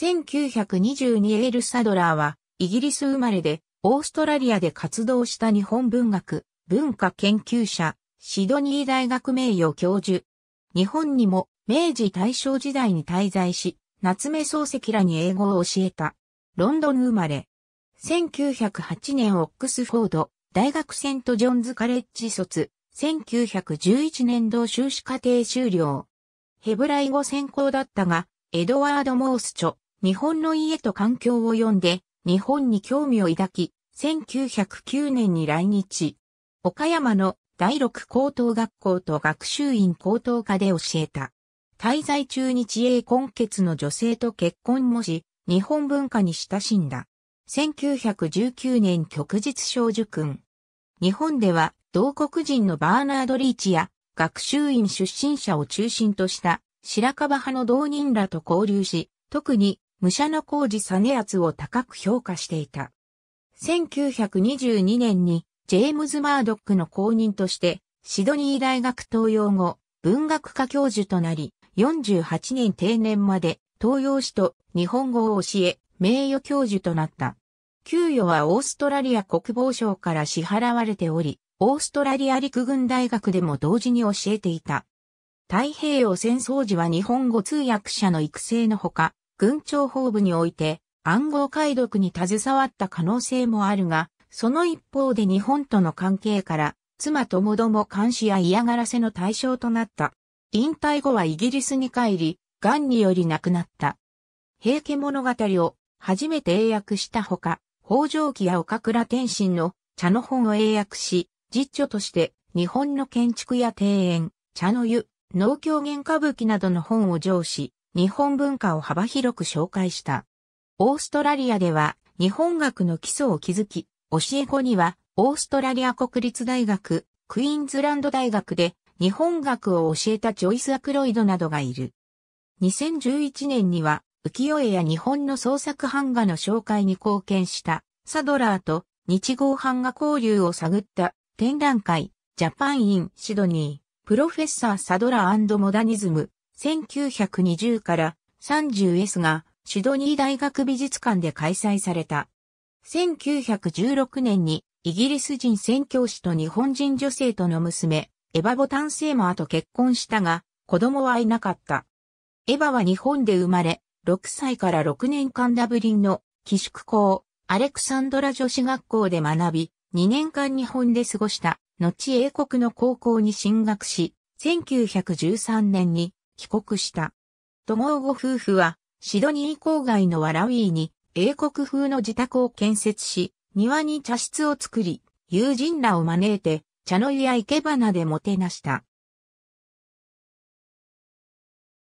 1922エールサドラーは、イギリス生まれで、オーストラリアで活動した日本文学、文化研究者、シドニー大学名誉教授。日本にも、明治大正時代に滞在し、夏目漱石らに英語を教えた。ロンドン生まれ。1908年オックスフォード、大学セントジョンズカレッジ卒。1911年度修士課程修了。ヘブライ語専攻だったが、エドワード・モース著、日本の家と環境を読んで、日本に興味を抱き、1909年に来日。岡山の第六高等学校と学習院高等科で教えた。滞在中に知恵根結の女性と結婚もし、日本文化に親しんだ。1919年旭日少女君。日本では、同国人のバーナード・リーチや、学習院出身者を中心とした、白樺派の同人らと交流し、特に武者の工事実圧を高く評価していた。1922年にジェームズ・マードックの後任としてシドニー大学東洋語文学科教授となり、48年定年まで東洋史と日本語を教え、名誉教授となった。給与はオーストラリア国防省から支払われており、オーストラリア陸軍大学でも同時に教えていた。太平洋戦争時は日本語通訳者の育成のほか、軍庁法部において暗号解読に携わった可能性もあるが、その一方で日本との関係から、妻ともども監視や嫌がらせの対象となった。引退後はイギリスに帰り、癌により亡くなった。平家物語を初めて英訳したほか、北条記や岡倉天心の茶の本を英訳し、実著として日本の建築や庭園、茶の湯、農協言歌舞伎などの本を上司、日本文化を幅広く紹介した。オーストラリアでは日本学の基礎を築き、教え子にはオーストラリア国立大学、クイーンズランド大学で日本学を教えたジョイス・アクロイドなどがいる。2011年には浮世絵や日本の創作版画の紹介に貢献したサドラーと日豪版画交流を探った展覧会ジャパンインシドニープロフェッサーサドラーモダニズム1920から30 s がシドニー大学美術館で開催された。1916年にイギリス人宣教師と日本人女性との娘、エヴァ・ボタン・セーマーと結婚したが、子供はいなかった。エヴァは日本で生まれ、6歳から6年間ダブリンの寄宿校、アレクサンドラ女子学校で学び、2年間日本で過ごした、後英国の高校に進学し、1913年に帰国した。友ゴーゴ夫婦は、シドニー郊外のワラウィーに英国風の自宅を建設し、庭に茶室を作り、友人らを招いて、茶の湯や生け花でもてなした。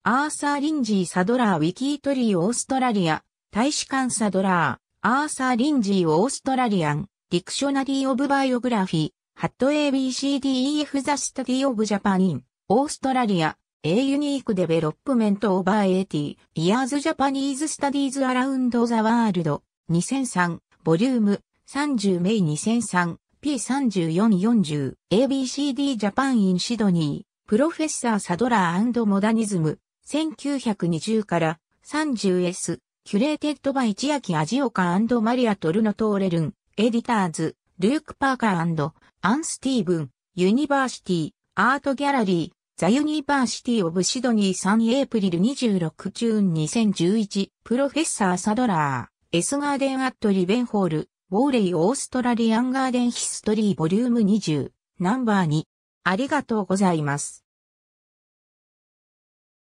アーサー・リンジー・サドラー・ウィキートリー・オーストラリア、大使館サドラー、アーサー・リンジー・オーストラリアン、ディクショナリー・オブ・バイオグラフィー、ハット ABCDEF ザ・スタディ・オブ・ジャパニン、オーストラリア、A Unique Development Over 80 Years Japanese Studies Around the World 2003ボリューム30メイ2003 P3440 ABCD ジャパンインシドニープロフェッサーサドラーモダニズム1920から30 S キュレーテッドバイ千秋味岡マリアトルノトーレルンエディターズルーク・パーカーアンスティーブンユニバーシティアートギャラリーザ・ユニバーシティ・オブ・シドニー3エプリル26チューン2011プロフェッサー・サドラー、エスガーデン・アット・リベンホール、ウォーレイ・オーストラリアン・ガーデン・ヒストリー・ボリューム20、ナンバー2。ありがとうございます。